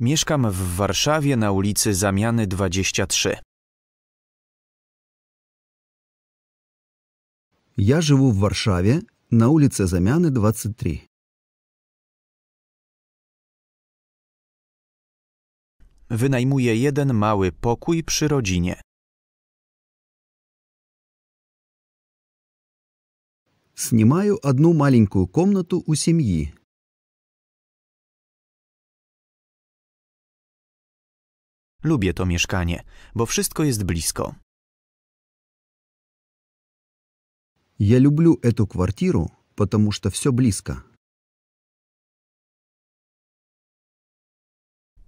Mieszkam w Warszawie na ulicy Zamiany 23. Ja живу w Warszawie na ulicy Zamiany 23. Wynajmuję jeden mały pokój przy rodzinie. Снимаю одну маленькую комнату у семьи. Lubię to mieszkanie, bo wszystko jest blisko. Ja lubię tę kwartirę, ponieważ to wszystko blisko.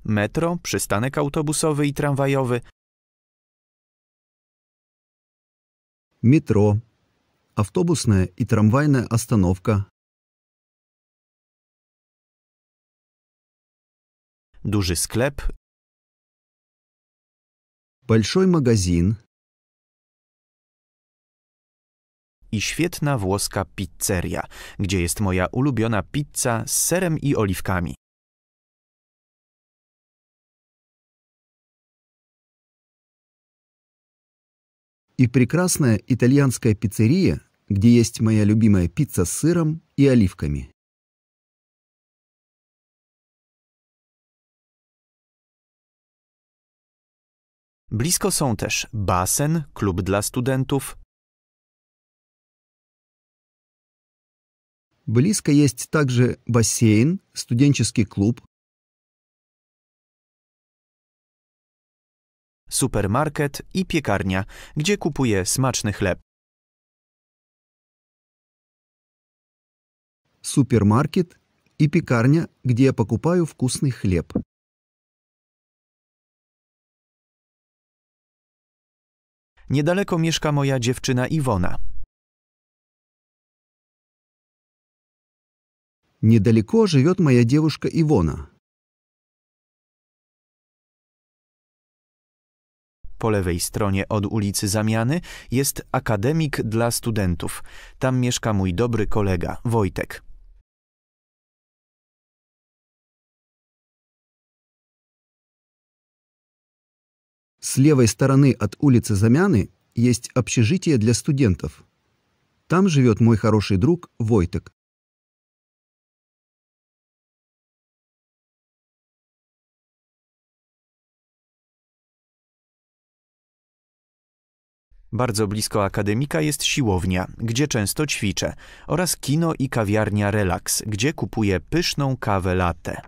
Metro, przystanek autobusowy i tramwajowy. Metro, автобусная i трамвайная остановка. Duży sklep Большой магазин. и świetna włoska pizzeria, gdzie jest moja ulubiona pizza z serem i oliwkami. И прекрасная итальянская пиццерия, где есть моя любимая пицца с сыром и оливками. Blisko są też basen, klub dla studentów. Blisko jest także basen, studenczyski klub. Supermarket i piekarnia, gdzie kupuje smaczny chleb. Supermarket i piekarnia, gdzie ja pokupaju wkusny chleb. Niedaleko mieszka moja dziewczyna Iwona. Niedaleko żyje moja девушка Iwona. Po lewej stronie od ulicy Zamiany jest akademik dla studentów. Tam mieszka mój dobry kolega Wojtek. С левой стороны от улицы Замяны есть общежитие для студентов. Там живет мой хороший друг Войтек. Bardzo blisko akademika jest siłownia, gdzie często ćwiczę, oraz kino i kawiarnia Relax, gdzie kupuję pyszną kawę latte.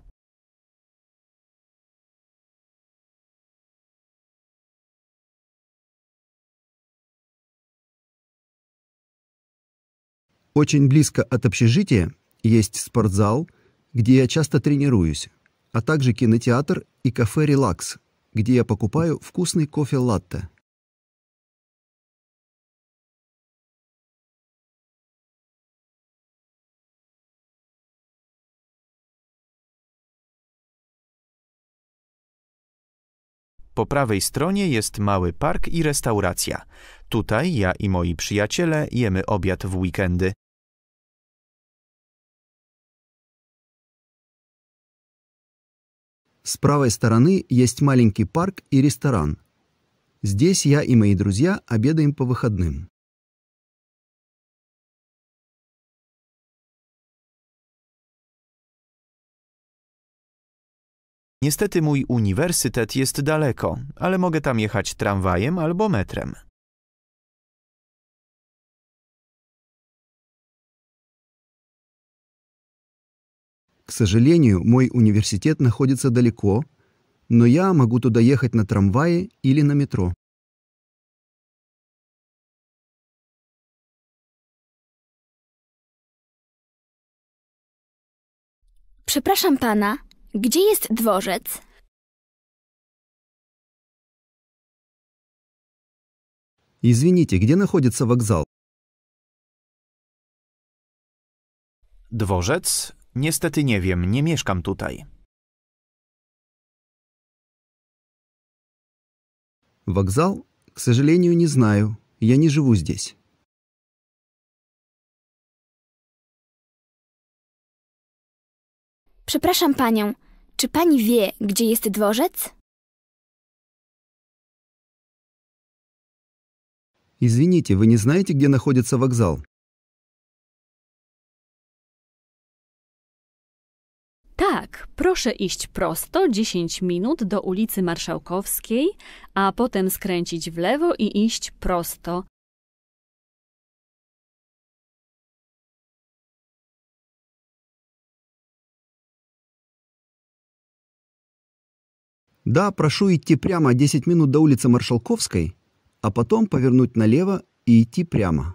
Очень близко от общежития есть спортзал, где я часто тренируюсь, а также кинотеатр и кафе «Релакс», где я покупаю вкусный кофе-латте. po prawej stronie jest mały park i restauracja. Tutaj ja i moi przyjaciele jemy obiad w weekendy. С правой стороны есть маленький парк и ресторан. Здесь я и мои друзья обедаем по выходным. Niestety mój uniwersytet jest daleko, ale mogę tam jechać tramwajem albo metrem. К сожалению, мой университет находится далеко, но я могу туда ехать на трамвае или на метро. Przepraszam pana, Gdzie jest dworzec? Извините, где находится вокзал? Dworzec? Niestety nie wiem, nie mieszkam tutaj. Вокзал? К сожалению, не знаю. Я не живу здесь. Przepraszam panią, czy pani wie, gdzie jest dworzec? Извините, вы не знаете, где находится вокзал? Tak, proszę iść prosto 10 minut do ulicy Marszałkowskiej, a potem skręcić w lewo i iść prosto Да, прошу идти прямо 10 минут до улицы Маршалковской, а потом повернуть налево и идти прямо.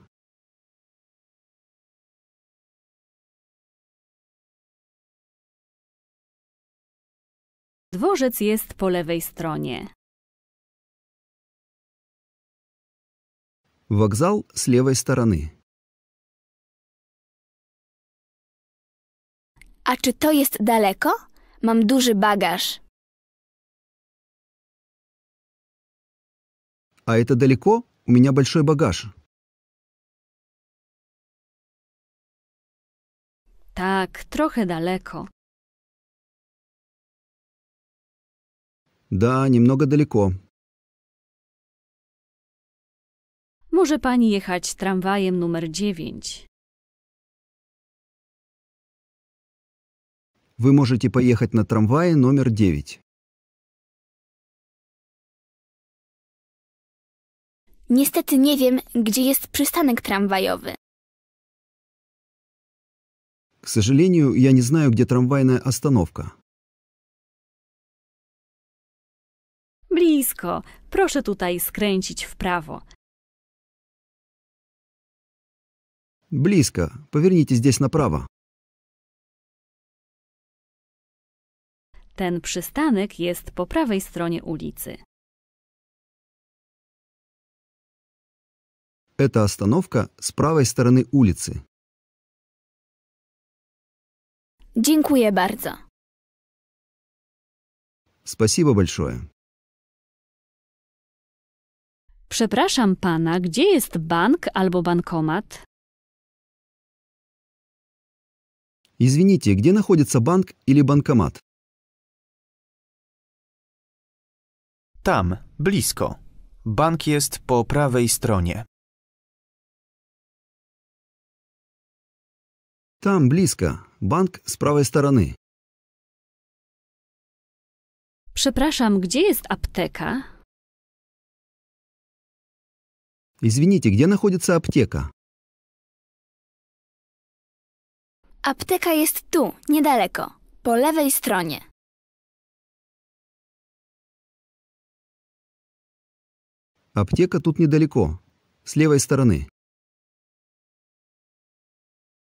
Dworzec jest po lewej stronie. Вокзал с левой стороны. A а czy to jest daleko? Mam duży bagaż. А это далеко? У меня большой багаж. Так, trochę далеко. Да, немного далеко. Może pani ехать трамваем номер 9. Вы можете поехать на трамвае номер 9. Niestety nie wiem, gdzie jest przystanek tramwajowy. К сожалению, я не знаю, где трамвайная остановка. Blisko. Proszę tutaj skręcić w prawo. Близко. Поверните здесь направо. Ten przystanek jest po prawej stronie ulicy. Эта остановка с правой стороны улицы. Dziękuję bardzo. Спасибо большое. Przepraszam pana, gdzie jest bank albo bankomat? Извините, где находится банк или банкомат? Tam, blisko. Bank jest po prawej stronie. Там, близко. Bank z prawej strony. Przepraszam, gdzie jest apteka? Извините, где находится аптека? Apteka jest tu, niedaleko, po lewej stronie. Аптека тут недалеко, с левой стороны.